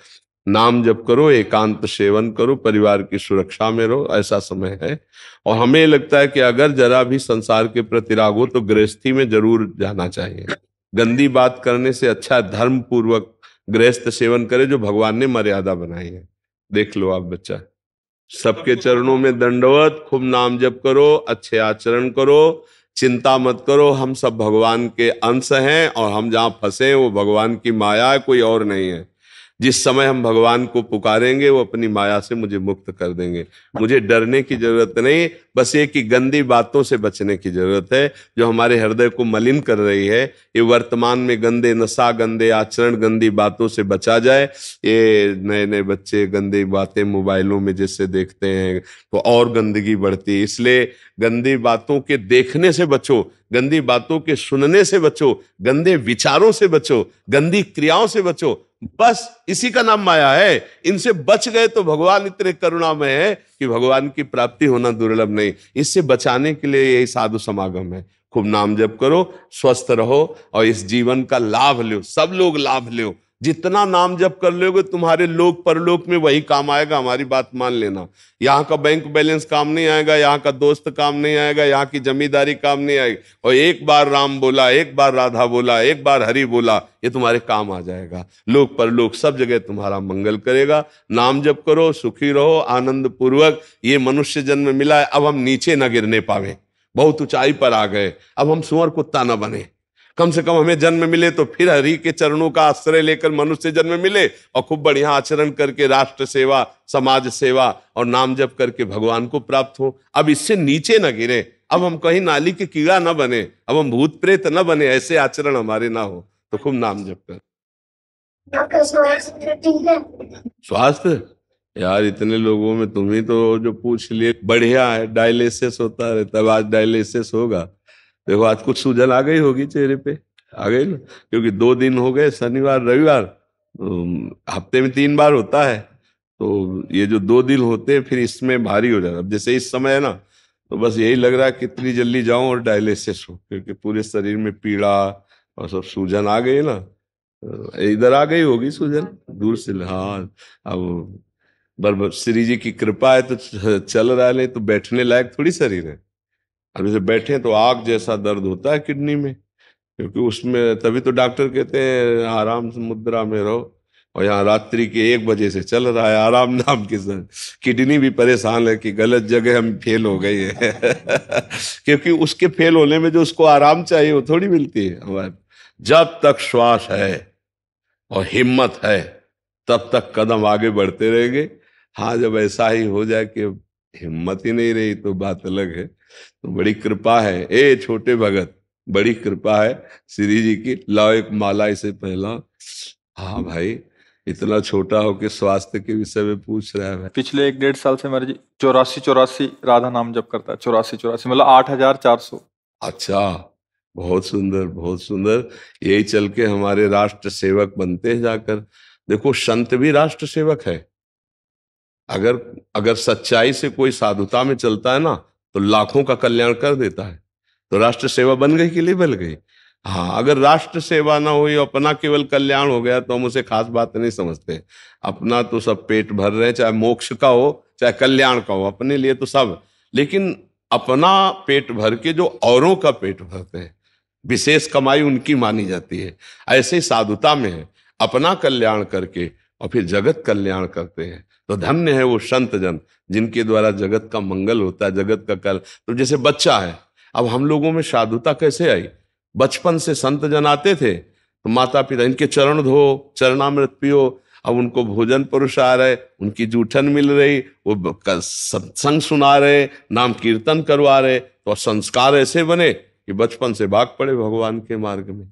नाम जप करो एकांत सेवन करो परिवार की सुरक्षा में रहो ऐसा समय है और हमें लगता है कि अगर जरा भी संसार के प्रति राग हो तो गृहस्थी में जरूर जाना चाहिए गंदी बात करने से अच्छा धर्म पूर्वक गृहस्थ सेवन करे जो भगवान ने मर्यादा बनाई है देख लो आप बच्चा सबके चरणों में दंडवत खूब नाम जप करो अच्छे आचरण करो चिंता मत करो हम सब भगवान के अंश हैं और हम जहाँ फंसे हैं वो भगवान की माया है कोई और नहीं है जिस समय हम भगवान को पुकारेंगे वो अपनी माया से मुझे मुक्त कर देंगे मुझे डरने की जरूरत नहीं बस ये कि गंदी बातों से बचने की जरूरत है जो हमारे हृदय को मलिन कर रही है ये वर्तमान में गंदे नशा गंदे आचरण गंदी बातों से बचा जाए ये नए नए बच्चे गंदी बातें मोबाइलों में जैसे देखते हैं तो और गंदगी बढ़ती है इसलिए गंदी बातों के देखने से बचो गंदी बातों के सुनने से बचो गंदे विचारों से बचो गंदी क्रियाओं से बचो बस इसी का नाम माया है इनसे बच गए तो भगवान इतने करुणामय है कि भगवान की प्राप्ति होना दुर्लभ नहीं इससे बचाने के लिए यही साधु समागम है खूब नाम जप करो स्वस्थ रहो और इस जीवन का लाभ लो सब लोग लाभ लो जितना नाम जप कर लोगे तुम्हारे लोक परलोक में वही काम आएगा हमारी बात मान लेना यहाँ का बैंक बैलेंस काम नहीं आएगा यहाँ का दोस्त काम नहीं आएगा यहाँ की जमींदारी काम नहीं आएगी और एक बार राम बोला एक बार राधा बोला एक बार हरि बोला ये तुम्हारे काम आ जाएगा लोक परलोक सब जगह तुम्हारा मंगल करेगा नाम जप करो सुखी रहो आनंद पूर्वक ये मनुष्य जन्म मिला है अब हम नीचे न गिरने पावे बहुत ऊंचाई पर आ गए अब हम सुअर कुत्ता न बने कम से कम हमें जन्म मिले तो फिर हरि के चरणों का आश्रय लेकर मनुष्य जन्म मिले और खूब बढ़िया आचरण करके राष्ट्र सेवा समाज सेवा और नाम जप करके भगवान को प्राप्त हो अब इससे नीचे न गिरे अब हम कहीं नाली के कीड़ा न बने अब हम भूत प्रेत न बने ऐसे आचरण हमारे ना हो तो खूब नाम जप कर स्वास्थ्य यार इतने लोगों में तुम ही तो जो पूछ लिए बढ़िया है डायलिसिस होता रहता है आज डायलिसिस होगा देखो आज कुछ सूजन आ गई होगी चेहरे पे आ गई ना क्योंकि दो दिन हो गए शनिवार रविवार हफ्ते में तीन बार होता है तो ये जो दो दिन होते हैं फिर इसमें भारी हो जाता है जैसे इस समय है ना तो बस यही लग रहा है कितनी जल्दी जाऊं और डायलिसिस हो क्योंकि पूरे शरीर में पीड़ा और सब सूजन आ गई ना इधर आ गई होगी सूजन दूर से हाँ अब श्री जी की कृपा है तो चल रहा है तो बैठने लायक थोड़ी शरीर है अब जैसे बैठे तो आग जैसा दर्द होता है किडनी में क्योंकि उसमें तभी तो डॉक्टर कहते हैं आराम से मुद्रा में रहो और यहाँ रात्रि के एक बजे से चल रहा है आराम नाम की किडनी भी परेशान है कि गलत जगह हम फेल हो गए हैं क्योंकि उसके फेल होने में जो उसको आराम चाहिए वो थोड़ी मिलती है हमारे जब तक श्वास है और हिम्मत है तब तक कदम आगे बढ़ते रहेंगे हाँ जब ऐसा ही हो जाए कि हिम्मत ही नहीं रही तो बात अलग है तो बड़ी कृपा है ए छोटे भगत बड़ी कृपा है श्री जी की लाओ एक माला इसे पहला हाँ भाई इतना छोटा हो कि स्वास्थ्य के विषय में पूछ रहा है पिछले एक डेढ़ साल से मेरे चौरासी चौरासी राधा नाम जब करता है चौरासी चौरासी मतलब आठ हजार चार सौ अच्छा बहुत सुंदर बहुत सुंदर यही चल के हमारे राष्ट्र सेवक बनते हैं जाकर देखो संत भी राष्ट्र सेवक है अगर अगर सच्चाई से कोई साधुता में चलता है ना तो लाखों का कल्याण कर देता है तो राष्ट्र सेवा बन गई कि नहीं बन गई हाँ अगर राष्ट्र सेवा ना हुई अपना केवल कल्याण हो गया तो हम उसे खास बात नहीं समझते अपना तो सब पेट भर रहे चाहे मोक्ष का हो चाहे कल्याण का हो अपने लिए तो सब लेकिन अपना पेट भर के जो औरों का पेट भरते हैं विशेष कमाई उनकी मानी जाती है ऐसे साधुता में है अपना कल्याण करके और फिर जगत कल्याण करते हैं तो धन्य है वो संत जन जिनके द्वारा जगत का मंगल होता है जगत का कल तो जैसे बच्चा है अब हम लोगों में साधुता कैसे आई बचपन से संत जन आते थे तो माता पिता इनके चरण धो चरणामृत पियो अब उनको भोजन आ रहे उनकी जूठन मिल रही वो सत्संग सुना रहे नाम कीर्तन करवा रहे तो संस्कार ऐसे बने कि बचपन से भाग पड़े भगवान के मार्ग में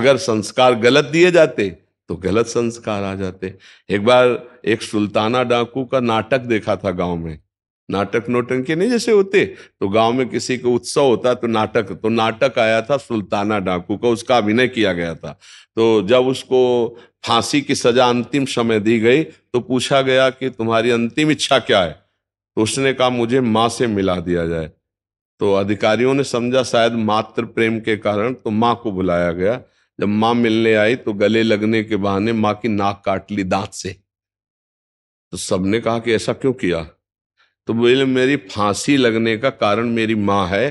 अगर संस्कार गलत दिए जाते तो गलत संस्कार आ जाते एक बार एक सुल्ताना डाकू का नाटक देखा था गांव में नाटक नोटन के नहीं जैसे होते तो गांव में किसी का उत्सव होता तो नाटक तो नाटक आया था सुल्ताना डाकू का उसका अभिनय किया गया था तो जब उसको फांसी की सजा अंतिम समय दी गई तो पूछा गया कि तुम्हारी अंतिम इच्छा क्या है तो उसने कहा मुझे माँ से मिला दिया जाए तो अधिकारियों ने समझा शायद मातृ प्रेम के कारण तो माँ को बुलाया गया जब माँ मिलने आई तो गले लगने के बहाने माँ की नाक काट ली दांत से तो सबने कहा कि ऐसा क्यों किया तो बोले मेरी फांसी लगने का कारण मेरी माँ है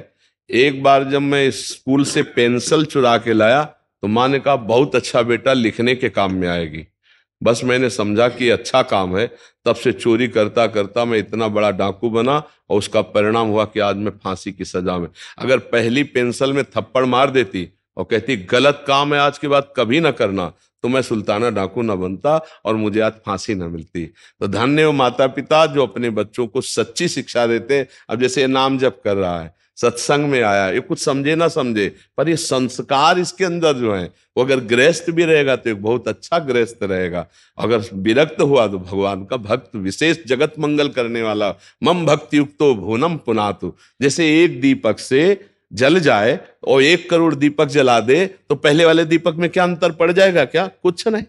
एक बार जब मैं स्कूल से पेंसिल चुरा के लाया तो माँ ने कहा बहुत अच्छा बेटा लिखने के काम में आएगी बस मैंने समझा कि अच्छा काम है तब से चोरी करता करता मैं इतना बड़ा डाकू बना और उसका परिणाम हुआ कि आज मैं फांसी की सजा में अगर पहली पेंसिल में थप्पड़ मार देती और कहती गलत काम है आज के बाद कभी ना करना तो मैं सुल्ताना डाकू ना बनता और मुझे आज फांसी ना मिलती तो धन्य वो माता पिता जो अपने बच्चों को सच्ची शिक्षा देते हैं अब जैसे नाम जप कर रहा है सत्संग में आया ये कुछ समझे ना समझे पर ये संस्कार इसके अंदर जो है वो अगर गृहस्थ भी रहेगा तो एक बहुत अच्छा गृहस्थ रहेगा अगर विरक्त हुआ तो भगवान का भक्त विशेष जगत मंगल करने वाला मम भक्ति युक्तो भुनम पुनातु जैसे एक दीपक से जल जाए और एक करोड़ दीपक जला दे तो पहले वाले दीपक में क्या अंतर पड़ जाएगा क्या कुछ नहीं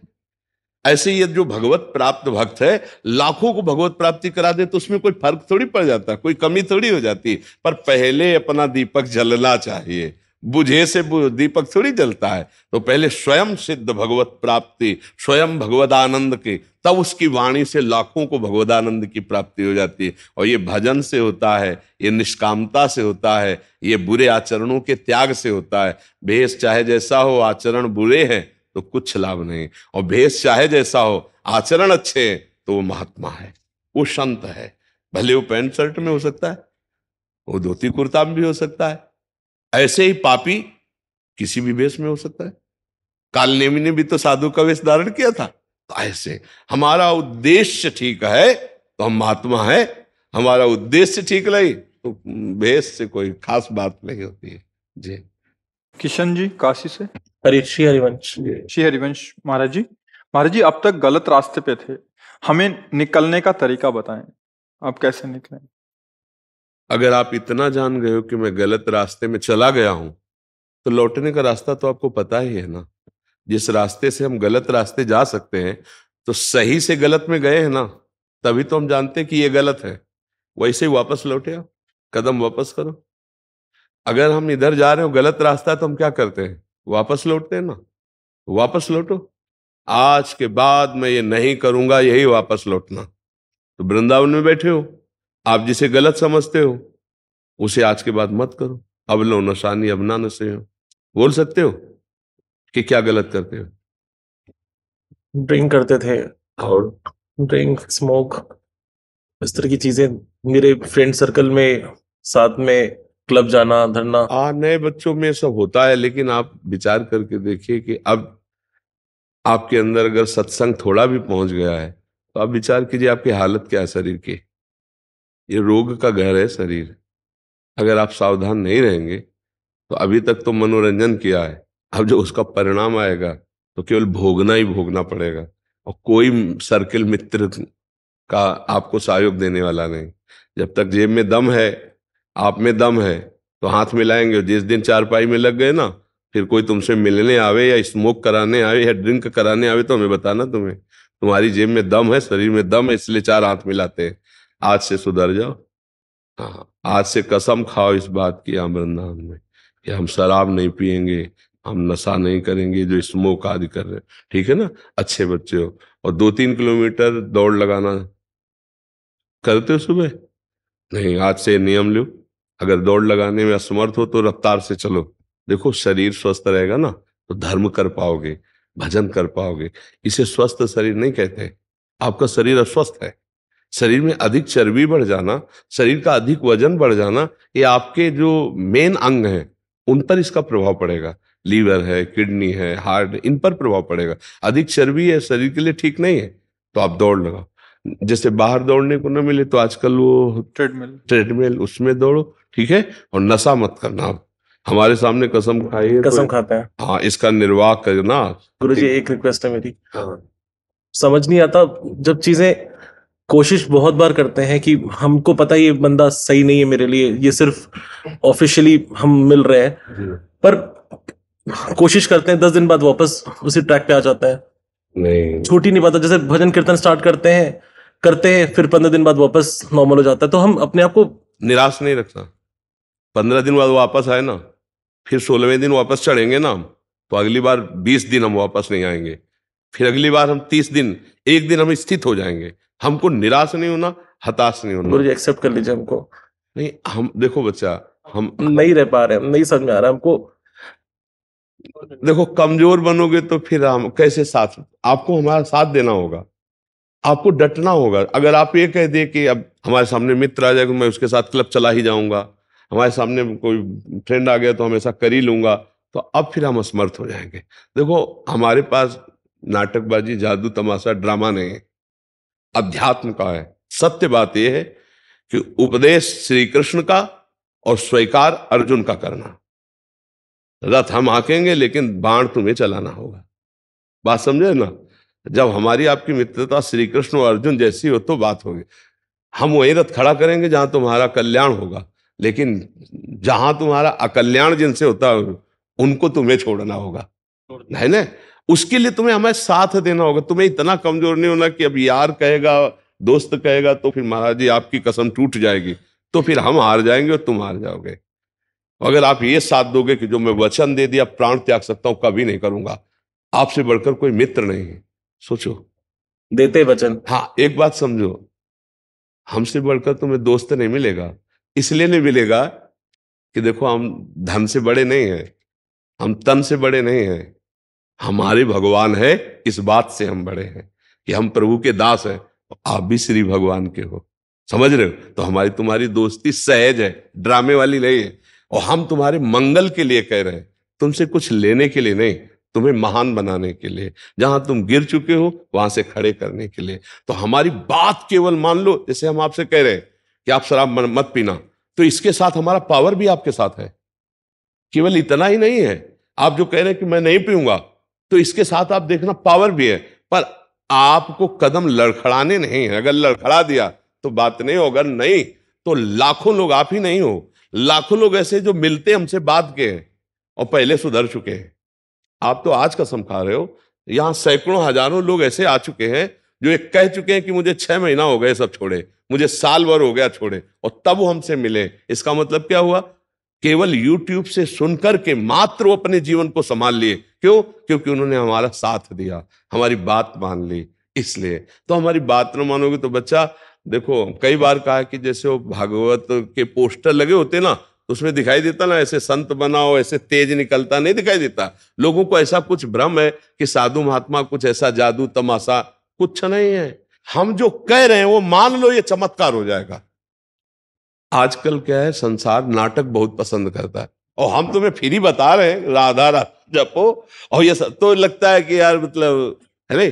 ऐसे ये जो भगवत प्राप्त भक्त है लाखों को भगवत प्राप्ति करा दे तो उसमें कोई फर्क थोड़ी पड़ जाता कोई कमी थोड़ी हो जाती पर पहले अपना दीपक जलना चाहिए बुझे से दीपक थोड़ी जलता है तो पहले स्वयं सिद्ध भगवत प्राप्ति स्वयं भगवदानंद के तब उसकी वाणी से लाखों को भगवदानंद की प्राप्ति हो जाती है और ये भजन से होता है ये निष्कामता से होता है ये बुरे आचरणों के त्याग से होता है भेष चाहे जैसा हो आचरण बुरे हैं तो कुछ लाभ नहीं और भेष चाहे जैसा हो आचरण अच्छे हैं तो वो महात्मा है वो संत है भले वो पैंट शर्ट में हो सकता है वो धोती कुर्ता में भी हो सकता है ऐसे ही पापी किसी भी वेश में हो सकता है कालनेमी ने भी तो साधु का वेश धारण किया था तो ऐसे हमारा उद्देश्य ठीक है तो हम महात्मा है हमारा उद्देश्य ठीक नहीं तो भेष से कोई खास बात नहीं होती है जी किशन जी काशी से हरि श्री हरिवंश श्री हरिवंश महाराज जी महाराज जी अब तक गलत रास्ते पे थे हमें निकलने का तरीका बताएं आप कैसे निकलें अगर आप इतना जान गए हो कि मैं गलत रास्ते में चला गया हूं तो लौटने का रास्ता तो आपको पता ही है ना जिस रास्ते से हम गलत रास्ते जा सकते हैं तो सही से गलत में गए हैं ना तभी तो हम जानते हैं कि ये गलत है वैसे ही वापस लौटे आप कदम वापस करो अगर हम इधर जा रहे हो गलत रास्ता तो हम क्या करते हैं वापस लौटते हैं ना वापस लौटो आज के बाद मैं ये नहीं करूंगा यही वापस लौटना तो वृंदावन में बैठे हो आप जिसे गलत समझते हो उसे आज के बाद मत करो अब लो नशानी अब ना नशे हो बोल सकते हो कि क्या गलत करते हो ड्रिंक करते थे और ड्रिंक स्मोक इस तरह की चीजें मेरे फ्रेंड सर्कल में साथ में क्लब जाना धरना हाँ नए बच्चों में सब होता है लेकिन आप विचार करके देखिए कि अब आपके अंदर अगर सत्संग थोड़ा भी पहुंच गया है तो आप विचार कीजिए आपकी हालत क्या है शरीर की ये रोग का घर है शरीर अगर आप सावधान नहीं रहेंगे तो अभी तक तो मनोरंजन किया है अब जो उसका परिणाम आएगा तो केवल भोगना ही भोगना पड़ेगा और कोई सर्किल मित्र का आपको सहयोग देने वाला नहीं जब तक जेब में दम है आप में दम है तो हाथ मिलाएंगे जिस दिन चारपाई में लग गए ना फिर कोई तुमसे मिलने आवे या स्मोक कराने आवे या ड्रिंक कराने आवे तो हमें बताना तुम्हें तुम्हारी जेब में दम है शरीर में दम है इसलिए चार हाथ मिलाते हैं आज से सुधर जाओ हाँ, हाँ आज से कसम खाओ इस बात की हम वृंदावन में कि हम शराब नहीं पियेंगे हम नशा नहीं करेंगे जो स्मोक आदि कर रहे हैं ठीक है ना अच्छे बच्चे हो और दो तीन किलोमीटर दौड़ लगाना करते हो सुबह नहीं आज से नियम लो अगर दौड़ लगाने में असमर्थ हो तो रफ्तार से चलो देखो शरीर स्वस्थ रहेगा ना तो धर्म कर पाओगे भजन कर पाओगे इसे स्वस्थ शरीर नहीं कहते आपका शरीर अस्वस्थ है शरीर में अधिक चर्बी बढ़ जाना शरीर का अधिक वजन बढ़ जाना ये आपके जो मेन अंग हैं उन पर इसका प्रभाव पड़ेगा लीवर है किडनी है हार्ट इन पर प्रभाव पड़ेगा अधिक चर्बी है शरीर के लिए ठीक नहीं है तो आप दौड़ लगाओ जैसे बाहर दौड़ने को ना मिले तो आजकल वो ट्रेडमिल ट्रेडमिल उसमें दौड़ो ठीक है और नशा मत करना हमारे सामने कसम खाइए तो कसम तो, खाते हैं हाँ इसका निर्वाह करना गुरु जी एक रिक्वेस्ट है मेरी हाँ। समझ नहीं आता जब चीजें कोशिश बहुत बार करते हैं कि हमको पता है ये बंदा सही नहीं है मेरे लिए ये सिर्फ ऑफिशियली हम मिल रहे हैं पर कोशिश करते हैं दस दिन बाद वापस उसी ट्रैक पे आ जाता है नहीं छोटी नहीं पाता जैसे भजन कीर्तन स्टार्ट करते हैं करते हैं फिर पंद्रह दिन बाद वापस नॉर्मल हो जाता है तो हम अपने आप को निराश नहीं रखना पंद्रह दिन बाद वापस आए ना फिर सोलहवें दिन वापस चढ़ेंगे ना हम तो अगली बार बीस दिन हम वापस नहीं आएंगे फिर अगली बार हम तीस दिन एक दिन हम स्थित हो जाएंगे हमको निराश नहीं होना हताश नहीं होना गुरुजी एक्सेप्ट कर लीजिए हमको नहीं हम देखो बच्चा हम नहीं रह पा रहे हम नहीं समझ में आ रहा हमको देखो कमजोर बनोगे तो फिर हम कैसे साथ आपको हमारा साथ देना होगा आपको डटना होगा अगर आप ये कह दिए कि अब हमारे सामने मित्र आ जाएगा मैं उसके साथ क्लब चला ही जाऊंगा हमारे सामने कोई फ्रेंड आ गया तो हमेशा कर ही लूंगा तो अब फिर हम असमर्थ हो जाएंगे देखो हमारे पास नाटकबाजी जादू तमाशा ड्रामा नहीं है अध्यात्म का है सत्य बात यह है कि उपदेश श्री कृष्ण का और स्वीकार अर्जुन का करना रथ हम आकेंगे लेकिन बाण तुम्हें चलाना होगा बात समझे ना जब हमारी आपकी मित्रता श्री कृष्ण और अर्जुन जैसी हो तो बात होगी हम वही रथ खड़ा करेंगे जहां तुम्हारा कल्याण होगा लेकिन जहां तुम्हारा अकल्याण जिनसे होता है उनको तुम्हें छोड़ना होगा है ना उसके लिए तुम्हें हमें साथ देना होगा तुम्हें इतना कमजोर नहीं होना कि अब यार कहेगा दोस्त कहेगा तो फिर महाराज जी आपकी कसम टूट जाएगी तो फिर हम हार जाएंगे और तुम हार जाओगे अगर आप ये साथ दोगे कि जो मैं वचन दे दिया प्राण त्याग सकता हूं कभी नहीं करूंगा आपसे बढ़कर कोई मित्र नहीं है सोचो देते वचन हाँ एक बात समझो हमसे बढ़कर तुम्हें दोस्त नहीं मिलेगा इसलिए नहीं मिलेगा कि देखो हम धन से बड़े नहीं हैं हम तन से बड़े नहीं हैं हमारे भगवान है इस बात से हम बड़े हैं कि हम प्रभु के दास हैं तो आप भी श्री भगवान के हो समझ रहे हो तो हमारी तुम्हारी दोस्ती सहज है ड्रामे वाली नहीं है और हम तुम्हारे मंगल के लिए कह रहे हैं तुमसे कुछ लेने के लिए नहीं तुम्हें महान बनाने के लिए जहां तुम गिर चुके हो वहां से खड़े करने के लिए तो हमारी बात केवल मान लो जैसे हम आपसे कह रहे हैं कि आप शराब मत पीना तो इसके साथ हमारा पावर भी आपके साथ है केवल इतना ही नहीं है आप जो कह रहे हैं कि मैं नहीं पीऊंगा तो इसके साथ आप देखना पावर भी है पर आपको कदम लड़खड़ाने नहीं है अगर लड़खड़ा दिया तो बात नहीं हो अगर नहीं तो लाखों लोग आप ही नहीं हो लाखों लोग ऐसे जो मिलते हमसे बात के हैं और पहले सुधर चुके हैं आप तो आज कसम खा रहे हो यहां सैकड़ों हजारों लोग ऐसे आ चुके हैं जो एक कह चुके हैं कि मुझे छह महीना हो गए सब छोड़े मुझे साल भर हो गया छोड़े और तब वो हमसे मिले इसका मतलब क्या हुआ केवल यूट्यूब से सुनकर के मात्र वो अपने जीवन को संभाल लिए क्यों क्योंकि उन्होंने हमारा साथ दिया हमारी बात मान ली इसलिए तो हमारी बात न मानोगे तो बच्चा देखो कई बार कहा कि जैसे वो भागवत के पोस्टर लगे होते ना तो उसमें दिखाई देता ना ऐसे संत बनाओ ऐसे तेज निकलता नहीं दिखाई देता लोगों को ऐसा कुछ भ्रम है कि साधु महात्मा कुछ ऐसा जादू तमाशा कुछ नहीं है हम जो कह रहे हैं वो मान लो ये चमत्कार हो जाएगा आजकल क्या है संसार नाटक बहुत पसंद करता है और हम तुम्हें फिर ही बता रहे हैं राधा राधा जपो और ये सब तो लगता है कि यार मतलब है नहीं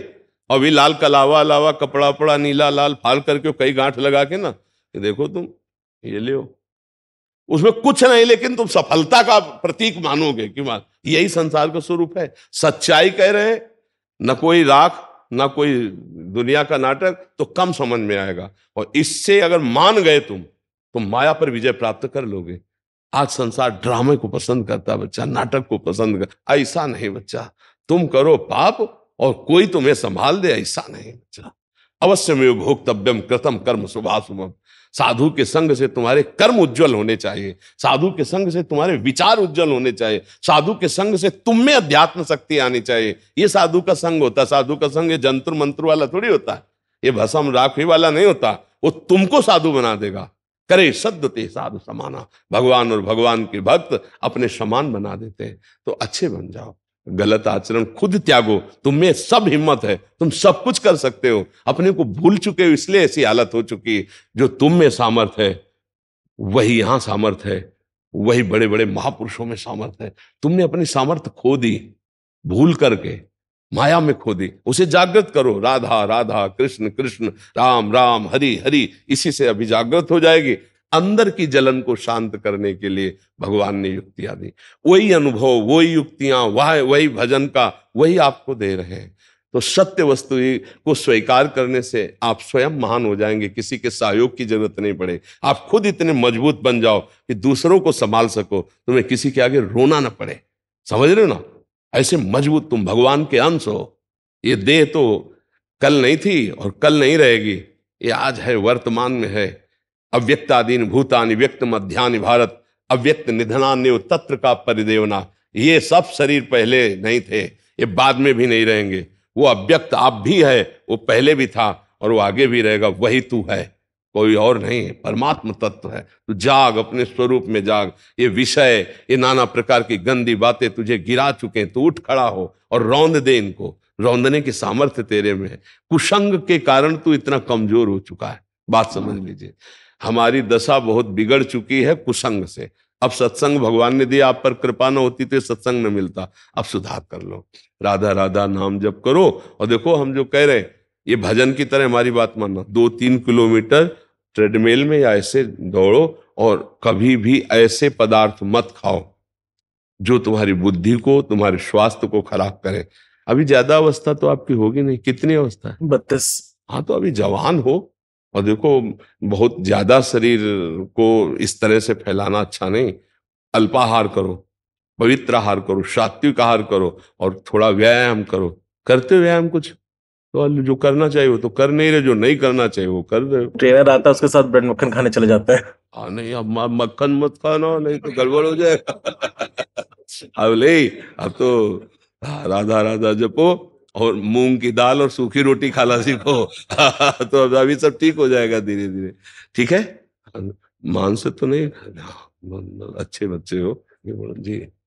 और भी लाल कलावा अलावा कपड़ा पड़ा नीला लाल फाल करके कई गांठ लगा के ना कि देखो तुम ये ले उसमें कुछ नहीं लेकिन तुम सफलता का प्रतीक मानोगे कि मान यही संसार का स्वरूप है सच्चाई कह रहे हैं न कोई राख ना कोई दुनिया का नाटक तो कम समझ में आएगा और इससे अगर मान गए तुम तो माया पर विजय प्राप्त कर लोगे आज संसार ड्रामे को पसंद करता है बच्चा नाटक को पसंद कर ऐसा नहीं बच्चा तुम करो पाप और कोई तुम्हें संभाल दे ऐसा नहीं बच्चा अवश्य में भोक्तव्यम कृतम कर्म सुभा साधु के संग से तुम्हारे कर्म उज्जवल होने चाहिए साधु के संग से तुम्हारे विचार उज्जवल होने चाहिए साधु के संग से तुम में अध्यात्म शक्ति आनी चाहिए ये साधु का संग होता है साधु का संग ये जंतु मंत्र वाला थोड़ी होता है ये भसम राखी वाला नहीं होता वो तुमको साधु बना देगा करे ते साधु समाना भगवान और भगवान के भक्त अपने समान बना देते हैं तो अच्छे बन जाओ गलत आचरण खुद त्यागो तुम में सब हिम्मत है तुम सब कुछ कर सकते हो अपने को भूल चुके हो इसलिए ऐसी हालत हो चुकी जो तुम में सामर्थ है वही यहां सामर्थ है वही बड़े बड़े महापुरुषों में सामर्थ है तुमने अपनी सामर्थ खो दी भूल करके माया में खो दे उसे जागृत करो राधा राधा कृष्ण कृष्ण राम राम हरि हरि इसी से अभी जागृत हो जाएगी अंदर की जलन को शांत करने के लिए भगवान ने युक्तियां दी वही अनुभव वही युक्तियां वह वही भजन का वही आपको दे रहे हैं तो सत्य वस्तु को स्वीकार करने से आप स्वयं महान हो जाएंगे किसी के सहयोग की जरूरत नहीं पड़े आप खुद इतने मजबूत बन जाओ कि दूसरों को संभाल सको तुम्हें किसी के आगे रोना ना पड़े समझ रहे हो ना ऐसे मजबूत तुम भगवान के अंश हो ये देह तो कल नहीं थी और कल नहीं रहेगी ये आज है वर्तमान में है अव्यक्ताधीन भूतानि व्यक्त मध्यान्ह भारत अव्यक्त निधनान्य तत्र का परिदेवना ये सब शरीर पहले नहीं थे ये बाद में भी नहीं रहेंगे वो अव्यक्त आप भी है वो पहले भी था और वो आगे भी रहेगा वही तू है कोई और नहीं है परमात्म तत्व है तो जाग अपने स्वरूप में जाग ये विषय ये नाना प्रकार की गंदी बातें तुझे गिरा चुके हैं तो उठ खड़ा हो और रौंद दे इनको रौंदने की सामर्थ्य तेरे में है कुशंग के कारण तू इतना कमजोर हो चुका है बात समझ हाँ। लीजिए हमारी दशा बहुत बिगड़ चुकी है कुसंग से अब सत्संग भगवान ने दिया आप पर कृपा न होती तो सत्संग न मिलता अब सुधार कर लो राधा राधा नाम जप करो और देखो हम जो कह रहे हैं ये भजन की तरह हमारी बात मानना दो तीन किलोमीटर ट्रेडमिल में या ऐसे दौड़ो और कभी भी ऐसे पदार्थ मत खाओ जो तुम्हारी बुद्धि को तुम्हारे स्वास्थ्य को खराब करे अभी ज्यादा अवस्था तो आपकी होगी नहीं कितनी अवस्था है बत्तीस हाँ तो अभी जवान हो और देखो बहुत ज्यादा शरीर को इस तरह से फैलाना अच्छा नहीं अल्पाहार करो पवित्र आहार करो सात्विक आहार करो और थोड़ा व्यायाम करो करते व्यायाम कुछ तो जो करना चाहिए वो तो कर नहीं रहे जो नहीं करना चाहिए वो कर रहे ट्रेनर आता है उसके साथ ब्रेड मक्खन खाने चले जाते हैं हाँ नहीं अब मक्खन मत खाना नहीं तो गड़बड़ हो जाएगा अब ले अब तो हाँ, राधा राधा जपो और मूंग की दाल और सूखी रोटी खाला सीखो तो अब अभी सब ठीक हो जाएगा धीरे धीरे ठीक है मान से तो नहीं हाँ, अच्छे बच्चे हो जी